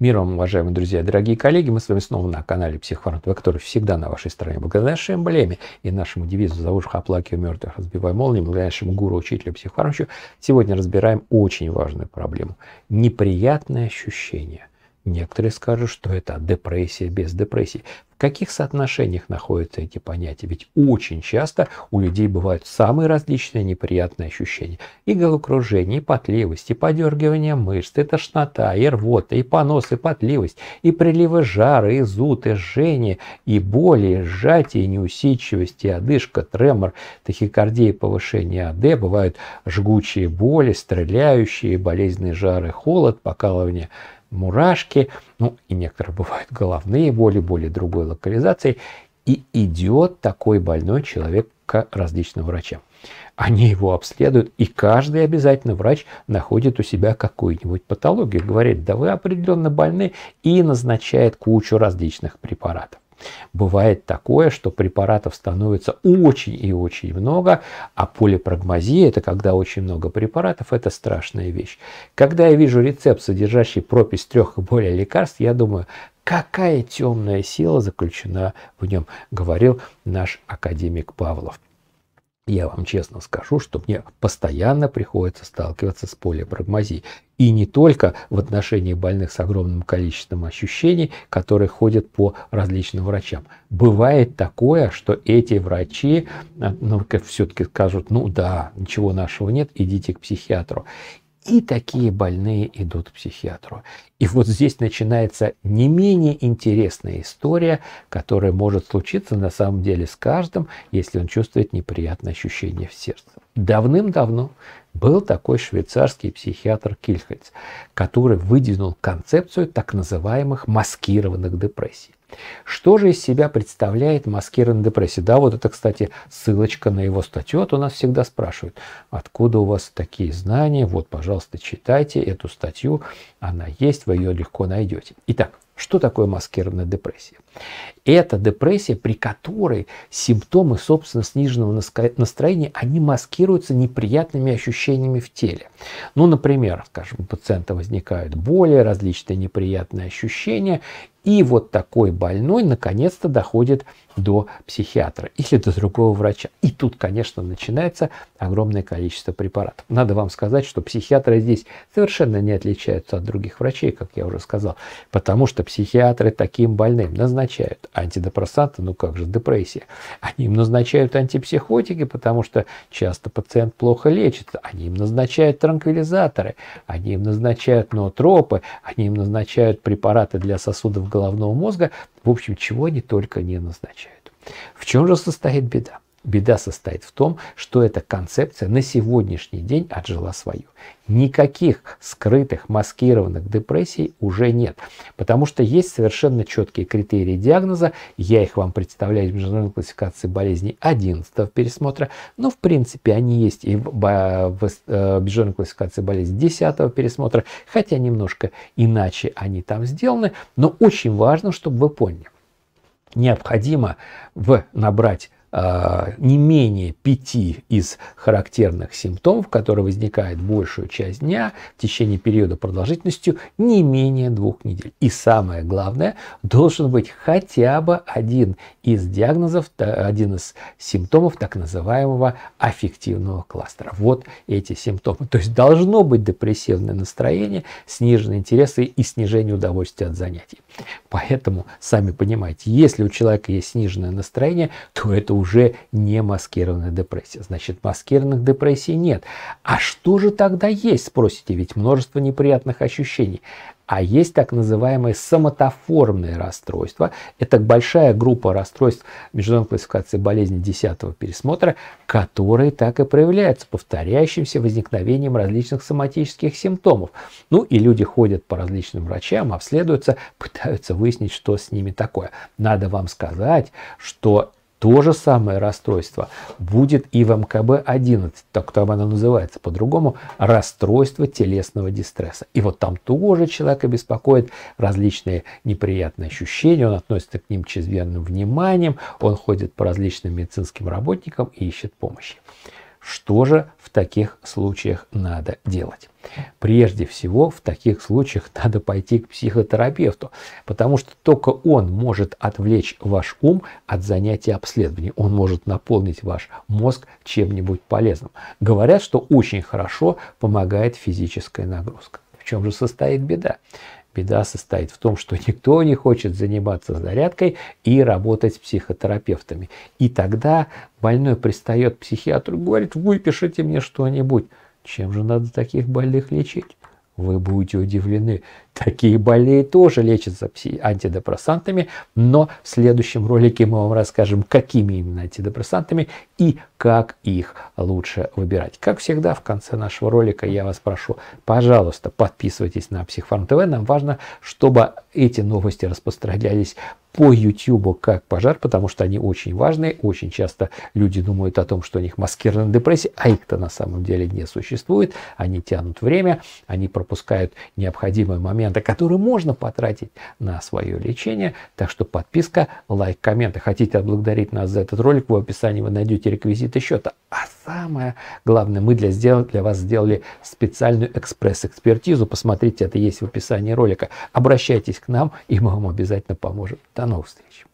Мир вам, уважаемые друзья, дорогие коллеги. Мы с вами снова на канале Психфарм ТВ, который всегда на вашей стороне. Благодаря нашей эмблеме и нашему девизу «За уши оплакиваю мертвых, разбивай молнии», благодаря нашему гуру, учителю, психфармщу, сегодня разбираем очень важную проблему – неприятные ощущения – Некоторые скажут, что это депрессия без депрессии. В каких соотношениях находятся эти понятия? Ведь очень часто у людей бывают самые различные неприятные ощущения. И головокружение, и потливость, и подергивание мышц, и тошнота, и рвота, и понос, и потливость, и приливы жара, и зуд, и жжение, и боли, и сжатие, и неусидчивость, и одышка, тремор, тахикардия, повышение АД. Бывают жгучие боли, стреляющие, болезненные жары, холод, покалывание мурашки, ну и некоторые бывают головные боли, боли другой локализации, и идет такой больной человек к различным врачам. Они его обследуют, и каждый обязательно врач находит у себя какую-нибудь патологию, говорит, да вы определенно больны, и назначает кучу различных препаратов. Бывает такое, что препаратов становится очень и очень много, а полипрагмазия – это когда очень много препаратов, это страшная вещь. Когда я вижу рецепт, содержащий пропись трех и более лекарств, я думаю, какая темная сила заключена в нем, говорил наш академик Павлов. Я вам честно скажу, что мне постоянно приходится сталкиваться с полипрагмазией. И не только в отношении больных с огромным количеством ощущений, которые ходят по различным врачам. Бывает такое, что эти врачи а, ну, все-таки скажут, ну да, ничего нашего нет, идите к психиатру. И такие больные идут к психиатру. И вот здесь начинается не менее интересная история, которая может случиться на самом деле с каждым, если он чувствует неприятное ощущение в сердце. Давным-давно был такой швейцарский психиатр Кильхельц, который выдвинул концепцию так называемых маскированных депрессий. Что же из себя представляет маскированная депрессия? Да, вот это, кстати, ссылочка на его статью. А то нас всегда спрашивают, откуда у вас такие знания? Вот, пожалуйста, читайте эту статью. Она есть в вы ее легко найдете. Итак, что такое маскированная депрессия? Это депрессия, при которой симптомы, собственно, сниженного настроения, они маскируются неприятными ощущениями в теле. Ну, например, скажем, у пациента возникают боли, различные неприятные ощущения, и вот такой больной наконец-то доходит до психиатра или до другого врача. И тут, конечно, начинается огромное количество препаратов. Надо вам сказать, что психиатры здесь совершенно не отличаются от других врачей, как я уже сказал, потому что психиатры таким больным назначают антидепрессанты, ну как же депрессия. Они им назначают антипсихотики, потому что часто пациент плохо лечится. Они им назначают транквилизаторы, они им назначают ноотропы, они им назначают препараты для сосудов головного мозга, в общем, чего они только не назначают. В чем же состоит беда? Беда состоит в том, что эта концепция на сегодняшний день отжила свою. Никаких скрытых, маскированных депрессий уже нет, потому что есть совершенно четкие критерии диагноза. Я их вам представляю в международной классификации болезней 11 пересмотра, но ну, в принципе они есть и в э, международной классификации болезней 10 пересмотра, хотя немножко иначе они там сделаны, но очень важно, чтобы вы поняли необходимо в набрать а, не менее пяти из характерных симптомов, которые возникают большую часть дня в течение периода продолжительностью не менее двух недель. И самое главное, должен быть хотя бы один из диагнозов, один из симптомов так называемого аффективного кластера. Вот эти симптомы. То есть должно быть депрессивное настроение, сниженные интересы и снижение удовольствия от занятий. Поэтому, сами понимаете, если у человека есть сниженное настроение, то это уже не маскированная депрессия. Значит, маскированных депрессий нет. А что же тогда есть, спросите, ведь множество неприятных ощущений. А есть так называемые соматоформные расстройства. Это большая группа расстройств международной классификации болезней 10 пересмотра, которые так и проявляются повторяющимся возникновением различных соматических симптомов. Ну и люди ходят по различным врачам, обследуются, пытаются выяснить, что с ними такое. Надо вам сказать, что то же самое расстройство будет и в МКБ-11, так там оно называется по-другому, расстройство телесного дистресса. И вот там тоже человека беспокоит различные неприятные ощущения, он относится к ним чрезмерным вниманием, он ходит по различным медицинским работникам и ищет помощи. Что же в таких случаях надо делать? Прежде всего, в таких случаях надо пойти к психотерапевту, потому что только он может отвлечь ваш ум от занятий обследованием. Он может наполнить ваш мозг чем-нибудь полезным. Говорят, что очень хорошо помогает физическая нагрузка. В чем же состоит беда? Беда состоит в том, что никто не хочет заниматься зарядкой и работать с психотерапевтами. И тогда больной пристает к психиатру и говорит, выпишите мне что-нибудь. Чем же надо таких больных лечить? Вы будете удивлены. Такие болеи тоже лечатся антидепрессантами, но в следующем ролике мы вам расскажем, какими именно антидепрессантами и как их лучше выбирать. Как всегда, в конце нашего ролика я вас прошу, пожалуйста, подписывайтесь на Психфарм ТВ. Нам важно, чтобы эти новости распространялись по YouTube как пожар, потому что они очень важные. Очень часто люди думают о том, что у них маскированная депрессия, а их-то на самом деле не существует. Они тянут время, они пропускают необходимые моменты, которые можно потратить на свое лечение. Так что подписка, лайк, комменты. Хотите отблагодарить нас за этот ролик, в описании вы найдете реквизиты счета. А самое главное, мы для, сдел... для вас сделали специальную экспресс-экспертизу. Посмотрите, это есть в описании ролика. Обращайтесь к нам, и мы вам обязательно поможем. До новых встреч!